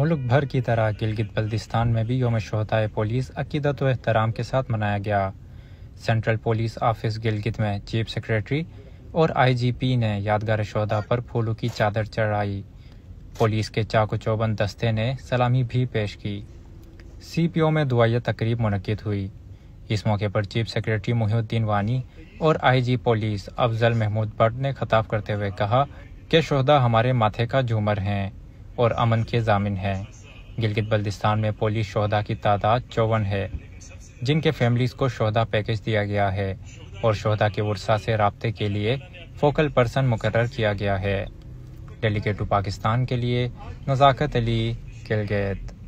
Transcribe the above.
मुल्क भर की तरह गिलगित बल्दिस्तान में भी योम शहदाय पुलिस अकीदत व अहतराम के साथ मनाया गया सेंट्रल पुलिस ऑफिस गिलगित में चीफ सेक्रेटरी और आईजीपी ने यादगार शहदा पर फूलों की चादर चढ़ाई पुलिस के चाकू चौबंद दस्ते ने सलामी भी पेश की सीपीओ में दुआया तकरीब मनद हुई इस मौके पर चीफ सेक्रेटरी मुहिउद्दीन वानी और आईजी पुलिस अफजल महमूद भट्ट ने खताब करते हुए कहा कि शहदा हमारे माथे का झूमर हैं और अमन के जामिन हैं गिलगित बल्दिस्तान में पोलिस शहदा की तादाद चौवन है जिनके फैमिलीज़ को शहदा पैकेज दिया गया है और शहदा के वर्षा से रबते के लिए फोकल पर्सन मुकर किया गया है डेलीगेट टू पाकिस्तान के लिए नज़ाकत अली गिलगित